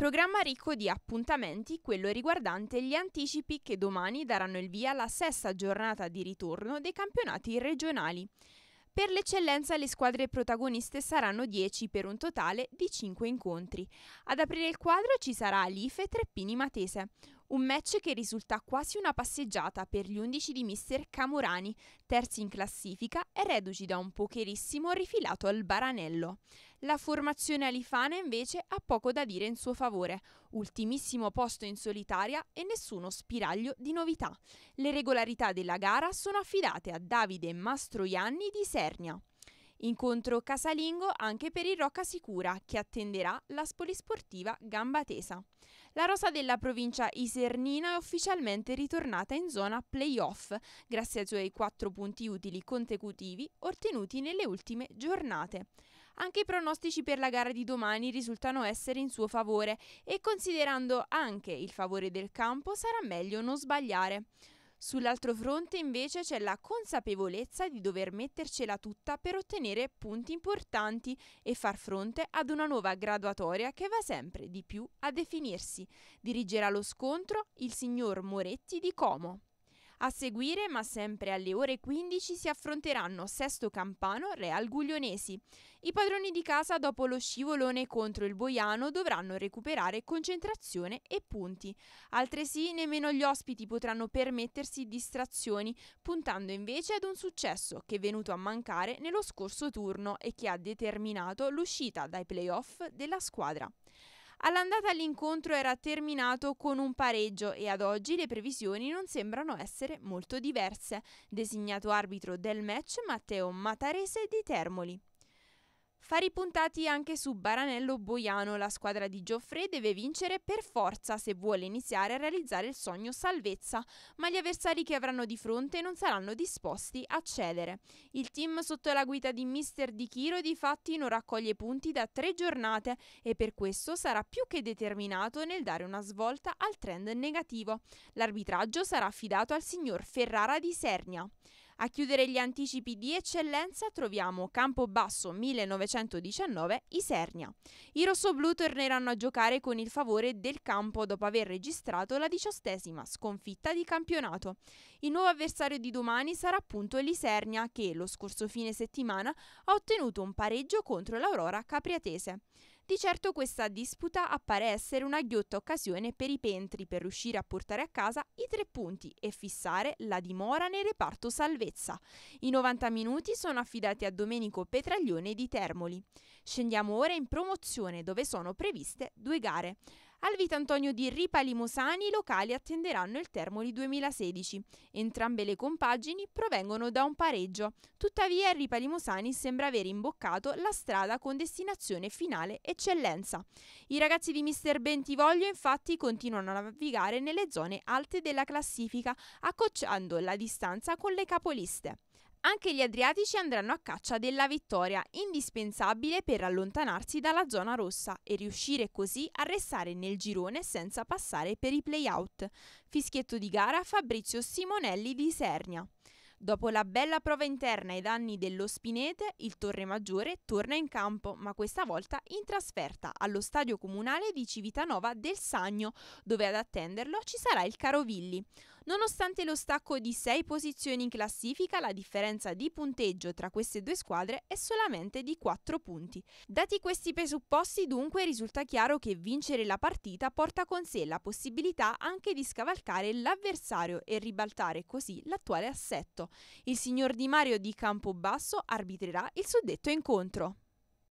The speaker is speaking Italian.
Programma ricco di appuntamenti quello riguardante gli anticipi che domani daranno il via alla sesta giornata di ritorno dei campionati regionali. Per l'eccellenza le squadre protagoniste saranno 10 per un totale di 5 incontri. Ad aprire il quadro ci sarà l'IFE Treppini Matese, un match che risulta quasi una passeggiata per gli undici di mister Camorani, terzi in classifica e reduci da un pokerissimo rifilato al Baranello. La formazione alifana invece ha poco da dire in suo favore, ultimissimo posto in solitaria e nessuno spiraglio di novità. Le regolarità della gara sono affidate a Davide Mastroianni di Sernia. Incontro casalingo anche per il Rocca Sicura che attenderà l'Aspoli Sportiva Gambatesa. La rosa della provincia isernina è ufficialmente ritornata in zona playoff grazie ai suoi quattro punti utili consecutivi ottenuti nelle ultime giornate. Anche i pronostici per la gara di domani risultano essere in suo favore e considerando anche il favore del campo sarà meglio non sbagliare. Sull'altro fronte invece c'è la consapevolezza di dover mettercela tutta per ottenere punti importanti e far fronte ad una nuova graduatoria che va sempre di più a definirsi. Dirigerà lo scontro il signor Moretti di Como. A seguire, ma sempre alle ore 15, si affronteranno Sesto Campano, Real Guglionesi. I padroni di casa, dopo lo scivolone contro il Boiano, dovranno recuperare concentrazione e punti. Altresì, nemmeno gli ospiti potranno permettersi distrazioni, puntando invece ad un successo che è venuto a mancare nello scorso turno e che ha determinato l'uscita dai playoff della squadra. All'andata l'incontro era terminato con un pareggio e ad oggi le previsioni non sembrano essere molto diverse. Designato arbitro del match Matteo Matarese di Termoli. Fari puntati anche su Baranello Boiano, la squadra di Gioffre deve vincere per forza se vuole iniziare a realizzare il sogno salvezza, ma gli avversari che avranno di fronte non saranno disposti a cedere. Il team sotto la guida di mister Di Chiro di fatti non raccoglie punti da tre giornate e per questo sarà più che determinato nel dare una svolta al trend negativo. L'arbitraggio sarà affidato al signor Ferrara di Sernia. A chiudere gli anticipi di eccellenza troviamo Campobasso 1919 Isernia. I rossoblù torneranno a giocare con il favore del campo dopo aver registrato la diciottesima sconfitta di campionato. Il nuovo avversario di domani sarà appunto l'Isernia che lo scorso fine settimana ha ottenuto un pareggio contro l'Aurora Capriatese. Di certo questa disputa appare essere una ghiotta occasione per i pentri per riuscire a portare a casa i tre punti e fissare la dimora nel reparto salvezza. I 90 minuti sono affidati a Domenico Petraglione di Termoli. Scendiamo ora in promozione dove sono previste due gare. Al Vita Antonio di Ripa Limosani i locali attenderanno il Termoli 2016. Entrambe le compagini provengono da un pareggio. Tuttavia Ripa Limosani sembra aver imboccato la strada con destinazione finale eccellenza. I ragazzi di Mister Bentivoglio infatti continuano a navigare nelle zone alte della classifica, accocciando la distanza con le capoliste. Anche gli Adriatici andranno a caccia della vittoria, indispensabile per allontanarsi dalla zona rossa e riuscire così a restare nel girone senza passare per i playout. Fischietto di gara Fabrizio Simonelli di Sernia. Dopo la bella prova interna ai danni dello Spinete, il Torremaggiore torna in campo, ma questa volta in trasferta allo stadio comunale di Civitanova del Sagno, dove ad attenderlo ci sarà il Carovilli. Nonostante lo stacco di 6 posizioni in classifica, la differenza di punteggio tra queste due squadre è solamente di 4 punti. Dati questi presupposti, dunque, risulta chiaro che vincere la partita porta con sé la possibilità anche di scavalcare l'avversario e ribaltare così l'attuale assetto. Il signor Di Mario di Campobasso arbitrerà il suddetto incontro.